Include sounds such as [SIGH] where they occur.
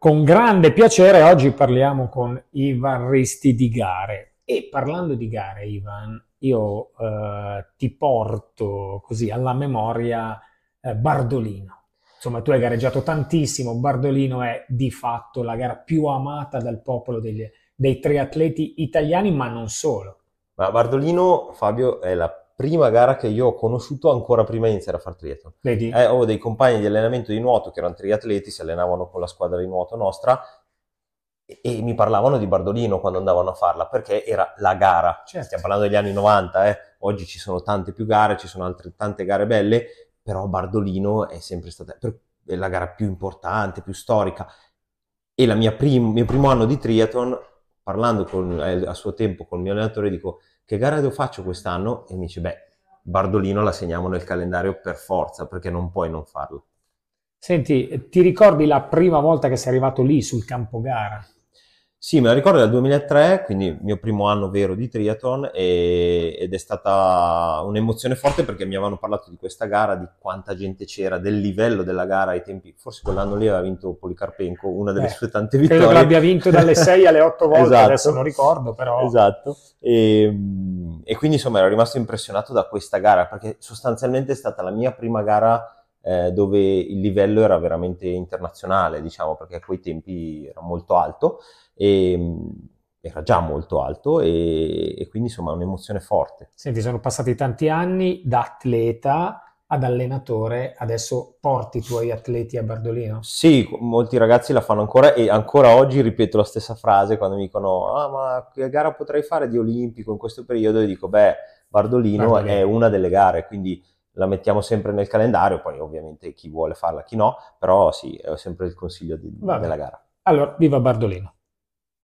Con grande piacere oggi parliamo con Ivan Risti di gare. E parlando di gare, Ivan, io eh, ti porto così alla memoria eh, Bardolino. Insomma, tu hai gareggiato tantissimo. Bardolino è di fatto la gara più amata dal popolo degli, dei triatleti italiani, ma non solo. Ma Bardolino, Fabio, è la prima gara che io ho conosciuto ancora prima di iniziare a fare triathlon. Vedi? Eh, ho dei compagni di allenamento di nuoto che erano triatleti, si allenavano con la squadra di nuoto nostra e, e mi parlavano di Bardolino quando andavano a farla perché era la gara. Certo. Stiamo parlando degli anni 90, eh. oggi ci sono tante più gare, ci sono altre tante gare belle, però Bardolino è sempre stata è la gara più importante, più storica. E il mio primo anno di triathlon parlando con, eh, a suo tempo con il mio allenatore, dico che gara lo faccio quest'anno? E mi dice, beh, Bardolino la segniamo nel calendario per forza, perché non puoi non farlo. Senti, ti ricordi la prima volta che sei arrivato lì sul campo gara? Sì, me la ricordo dal 2003, quindi il mio primo anno vero di triathlon e, ed è stata un'emozione forte perché mi avevano parlato di questa gara, di quanta gente c'era, del livello della gara ai tempi, forse quell'anno lì aveva vinto Policarpenco, una delle eh, sue tante vittorie. Credo che l'abbia vinto dalle 6 [LAUGHS] alle 8 volte, esatto, adesso non ricordo però. Esatto, e, ehm, e quindi insomma ero rimasto impressionato da questa gara perché sostanzialmente è stata la mia prima gara eh, dove il livello era veramente internazionale, diciamo, perché a quei tempi era molto alto e mm, era già molto alto e, e quindi insomma è un'emozione forte. Senti, sono passati tanti anni da atleta ad allenatore, adesso porti i tuoi atleti a Bardolino? Sì, molti ragazzi la fanno ancora e ancora oggi ripeto la stessa frase quando mi dicono ah ma che gara potrei fare di olimpico in questo periodo e dico beh Bardolino, Bardolino. è una delle gare, quindi la mettiamo sempre nel calendario, poi ovviamente chi vuole farla, chi no, però sì, è sempre il consiglio di, della gara. Allora, viva Bardolino.